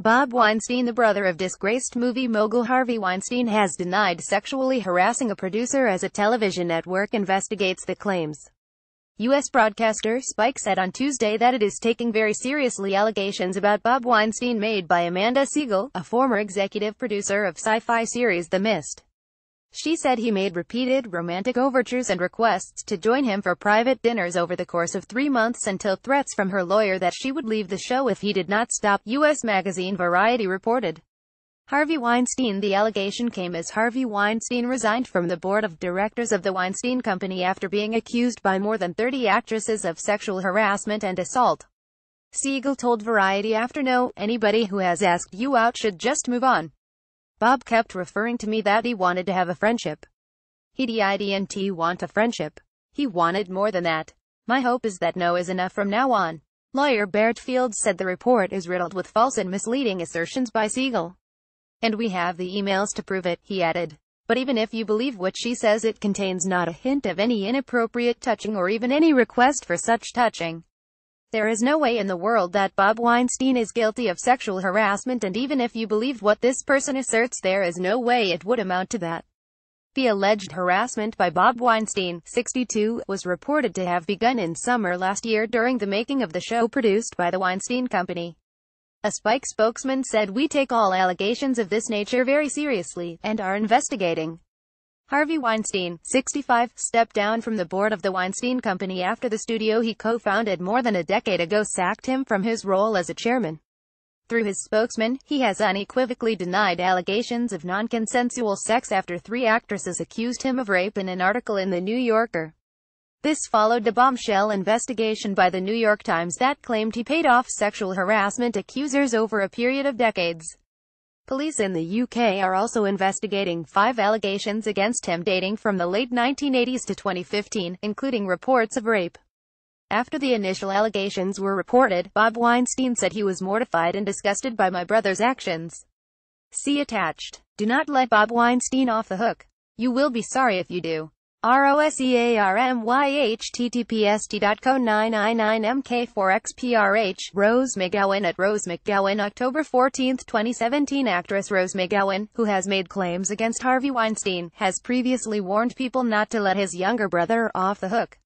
Bob Weinstein the brother of disgraced movie mogul Harvey Weinstein has denied sexually harassing a producer as a television network investigates the claims. U.S. broadcaster Spike said on Tuesday that it is taking very seriously allegations about Bob Weinstein made by Amanda Siegel, a former executive producer of sci-fi series The Mist. She said he made repeated romantic overtures and requests to join him for private dinners over the course of three months until threats from her lawyer that she would leave the show if he did not stop, U.S. magazine Variety reported. Harvey Weinstein The allegation came as Harvey Weinstein resigned from the board of directors of the Weinstein Company after being accused by more than 30 actresses of sexual harassment and assault. Siegel told Variety after no, anybody who has asked you out should just move on. Bob kept referring to me that he wanted to have a friendship. He didn't want a friendship. He wanted more than that. My hope is that no is enough from now on. Lawyer Baird Fields said the report is riddled with false and misleading assertions by Siegel. And we have the emails to prove it, he added. But even if you believe what she says it contains not a hint of any inappropriate touching or even any request for such touching. There is no way in the world that Bob Weinstein is guilty of sexual harassment and even if you believe what this person asserts there is no way it would amount to that. The alleged harassment by Bob Weinstein, 62, was reported to have begun in summer last year during the making of the show produced by the Weinstein Company. A Spike spokesman said we take all allegations of this nature very seriously, and are investigating. Harvey Weinstein, 65, stepped down from the board of the Weinstein Company after the studio he co-founded more than a decade ago sacked him from his role as a chairman. Through his spokesman, he has unequivocally denied allegations of non-consensual sex after three actresses accused him of rape in an article in The New Yorker. This followed the bombshell investigation by The New York Times that claimed he paid off sexual harassment accusers over a period of decades. Police in the UK are also investigating five allegations against him dating from the late 1980s to 2015, including reports of rape. After the initial allegations were reported, Bob Weinstein said he was mortified and disgusted by my brother's actions. See attached. Do not let Bob Weinstein off the hook. You will be sorry if you do. ROSEARMYHTTPST.co9i9MK4XPRH, Rose McGowan at Rose McGowan October 14, 2017 Actress Rose McGowan, who has made claims against Harvey Weinstein, has previously warned people not to let his younger brother off the hook.